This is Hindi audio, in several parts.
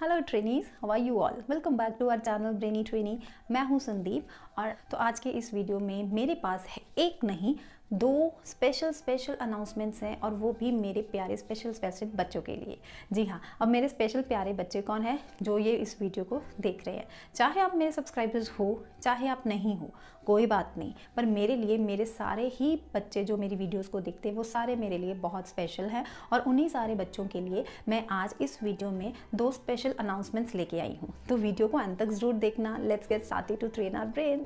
hello trainees how are you all welcome back to our channel brainy trainee मैं हूं संदीप और तो आज के इस वीडियो में मेरे पास है एक नहीं दो स्पेशल स्पेशल अनाउंसमेंट्स हैं और वो भी मेरे प्यारे स्पेशल स्पेशल बच्चों के लिए जी हाँ अब मेरे स्पेशल प्यारे बच्चे कौन हैं जो ये इस वीडियो को देख रहे हैं चाहे आप मेरे सब्सक्राइबर्स हो चाहे आप नहीं हो कोई बात नहीं पर मेरे लिए मेरे सारे ही बच्चे जो मेरी वीडियोस को देखते हैं वो सारे मेरे लिए बहुत स्पेशल हैं और उन्हीं सारे बच्चों के लिए मैं आज इस वीडियो में दो स्पेशल अनाउंसमेंट्स लेके आई हूँ तो वीडियो को अंत तक ज़रूर देखना लेट्स गेट साथी टू ट्रेन आर ब्रेन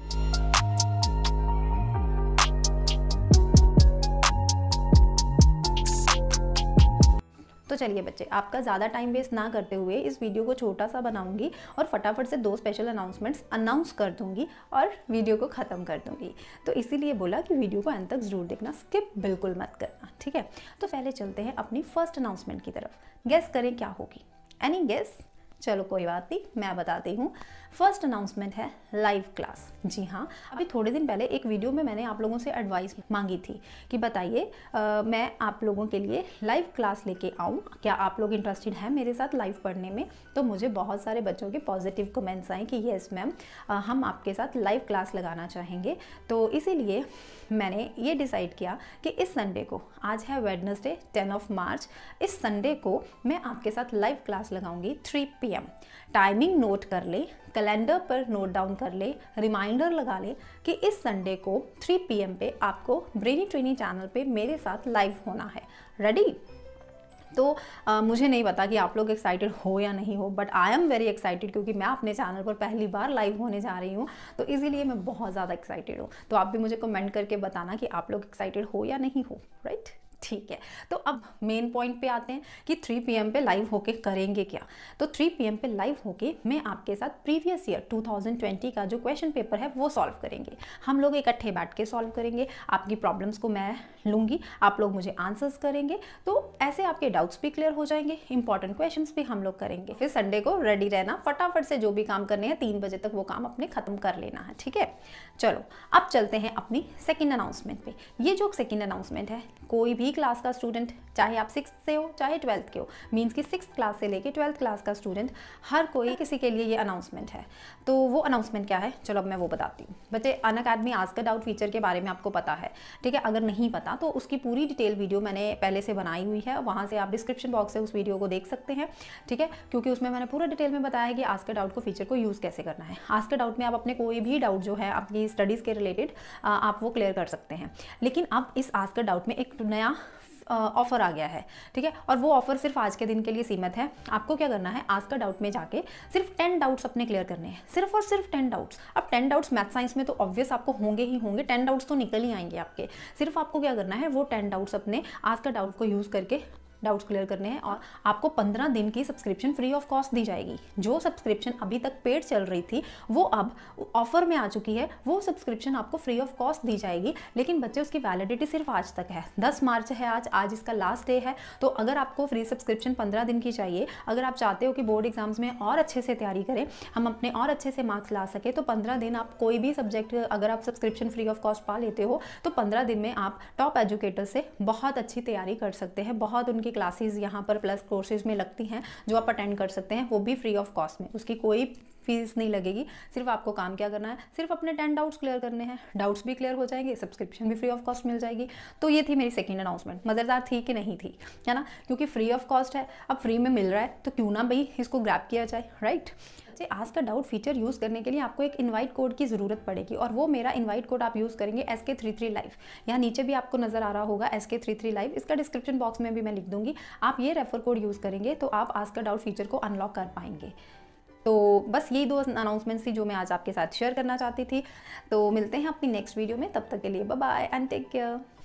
चलिए बच्चे आपका ज़्यादा टाइम वेस्ट ना करते हुए इस वीडियो को छोटा सा बनाऊंगी और फटाफट से दो स्पेशल अनाउंसमेंट्स अनाउंस कर दूंगी और वीडियो को ख़त्म कर दूंगी तो इसीलिए बोला कि वीडियो को अंत तक ज़रूर देखना स्किप बिल्कुल मत करना ठीक है तो पहले चलते हैं अपनी फर्स्ट अनाउंसमेंट की तरफ गैस करें क्या होगी एनी गेस चलो कोई बात नहीं मैं बताती हूँ फर्स्ट अनाउंसमेंट है लाइव क्लास जी हाँ अभी थोड़े दिन पहले एक वीडियो में मैंने आप लोगों से एडवाइस मांगी थी कि बताइए मैं आप लोगों के लिए लाइव क्लास लेके आऊँ क्या आप लोग इंटरेस्टेड हैं मेरे साथ लाइव पढ़ने में तो मुझे बहुत सारे बच्चों के पॉजिटिव कमेंट्स आए कि येस मैम हम आपके साथ लाइव क्लास लगाना चाहेंगे तो इसीलिए मैंने ये डिसाइड किया कि इस संडे को आज है वेडनसडे टेन ऑफ मार्च इस संडे को मैं आपके साथ लाइव क्लास लगाऊंगी three p m timing note कर ले कैलेंडर पर नोट डाउन कर ले रिमाइंडर लगा ले कि इस संडे को 3 पीएम पे आपको ब्रेनी ट्रेनी चैनल पे मेरे साथ लाइव होना है रेडी तो आ, मुझे नहीं पता कि आप लोग एक्साइटेड हो या नहीं हो but I am very excited क्योंकि मैं अपने चैनल पर पहली बार लाइव होने जा रही हूँ तो इसीलिए मैं बहुत ज़्यादा एक्साइटेड हूँ तो आप भी मुझे कमेंट करके बताना कि आप लोग एक्साइटेड हो या नहीं हो राइट ठीक है तो अब मेन पॉइंट पे आते हैं कि 3 पीएम पे लाइव होके करेंगे क्या तो 3 पीएम पे लाइव होके मैं आपके साथ प्रीवियस ईयर 2020 का जो क्वेश्चन पेपर है वो सॉल्व करेंगे हम लोग इकट्ठे बैठ के सॉल्व करेंगे आपकी प्रॉब्लम्स को मैं लूँगी आप लोग मुझे आंसर्स करेंगे तो ऐसे आपके डाउट्स भी क्लियर हो जाएंगे इंपॉर्टेंट क्वेश्चन भी हम लोग करेंगे फिर संडे को रेडी रहना फटाफट से जो भी काम करने हैं तीन बजे तक वो काम अपने ख़त्म कर लेना है ठीक है चलो अब चलते हैं अपनी सेकेंड अनाउंसमेंट पे ये जो सेकेंड अनाउंसमेंट है कोई भी क्लास का स्टूडेंट चाहे आप सिक्स से हो चाहे ट्वेल्थ के हो मीन्स कि सिक्स क्लास से लेके ट्वेल्थ क्लास का स्टूडेंट हर कोई किसी के लिए ये अनाउंसमेंट है तो वो अनाउंसमेंट क्या है चलो अब मैं वो बताती हूँ बच्चे अन अकेडमी आज का डाउट फीचर के बारे में आपको पता है ठीक है अगर नहीं पता तो उसकी पूरी डिटेल वीडियो मैंने पहले से बनाई हुई है वहाँ से आप डिस्क्रिप्शन बॉक्स से उस वीडियो को देख सकते हैं ठीक है क्योंकि उसमें मैंने पूरा डिटेल में बताया कि आज का डाउट को फीचर को यूज़ कैसे करना है आज का डाउट में आप अपने कोई भी डाउट जो है आपकी स्टडीज़ के रिलेटेड आप वो क्लियर कर सकते हैं लेकिन अब इस आज का डाउट में एक नया ऑफ़र आ गया है ठीक है और वो ऑफ़र सिर्फ आज के दिन के लिए सीमित है आपको क्या करना है आज का डाउट में जाके सिर्फ टेन डाउट्स अपने क्लियर करने हैं सिर्फ और सिर्फ टेन डाउट्स अब टेन डाउट्स मैथ साइंस में तो ऑब्वियस आपको होंगे ही होंगे टेन डाउट्स तो निकल ही आएंगे आपके सिर्फ आपको क्या करना है वो टेन डाउट्स अपने आज का डाउट को यूज़ करके डाउट्स क्लियर करने हैं और आपको पंद्रह दिन की सब्सक्रिप्शन फ्री ऑफ कॉस्ट दी जाएगी जो सब्सक्रिप्शन अभी तक पेड चल रही थी वो अब ऑफर में आ चुकी है वो सब्सक्रिप्शन आपको फ्री ऑफ कॉस्ट दी जाएगी लेकिन बच्चे उसकी वैलिडिटी सिर्फ आज तक है दस मार्च है आज आज इसका लास्ट डे है तो अगर आपको फ्री सब्सक्रिप्शन पंद्रह दिन की चाहिए अगर आप चाहते हो कि बोर्ड एग्जाम्स में और अच्छे से तैयारी करें हम अपने और अच्छे से मार्क्स ला सकें तो पंद्रह दिन आप कोई भी सब्जेक्ट अगर आप सब्सक्रिप्शन फ्री ऑफ कॉस्ट पा लेते हो तो पंद्रह दिन में आप टॉप एजुकेटर से बहुत अच्छी तैयारी कर सकते हैं बहुत उनकी की क्लासेज यहाँ पर प्लस कोर्सेज में लगती हैं जो आप अटेंड कर सकते हैं वो भी फ्री ऑफ कॉस्ट में उसकी कोई फीस नहीं लगेगी सिर्फ आपको काम क्या करना है सिर्फ अपने टेन डाउट्स क्लियर करने हैं डाउट्स भी क्लियर हो जाएंगे सब्सक्रिप्शन भी फ्री ऑफ कॉस्ट मिल जाएगी तो ये थी मेरी सेकेंड अनाउंसमेंट मज़ेदार थी कि नहीं थी है ना क्योंकि फ्री ऑफ कॉस्ट है अब फ्री में मिल रहा है तो क्यों ना भाई इसको ग्रैप किया जाए राइट से आज का डाउट फीचर यूज़ करने के लिए आपको एक इन्वाइट कोड की ज़रूरत पड़ेगी और वो मेरा इन्वाइट कोड आप यूज़ करेंगे S K three three live यहाँ नीचे भी आपको नज़र आ रहा होगा S K three three live इसका डिस्क्रिप्शन बॉक्स में भी मैं लिख दूंगी आप ये रेफर कोड यूज़ करेंगे तो आप आज का डाउट फीचर को अनलॉक कर पाएंगे तो बस यही दो अनाउंसमेंट्स थी जो मैं आज आपके साथ शेयर करना चाहती थी तो मिलते हैं अपनी नेक्स्ट वीडियो में तब तक के लिए बाय एंड टेक केयर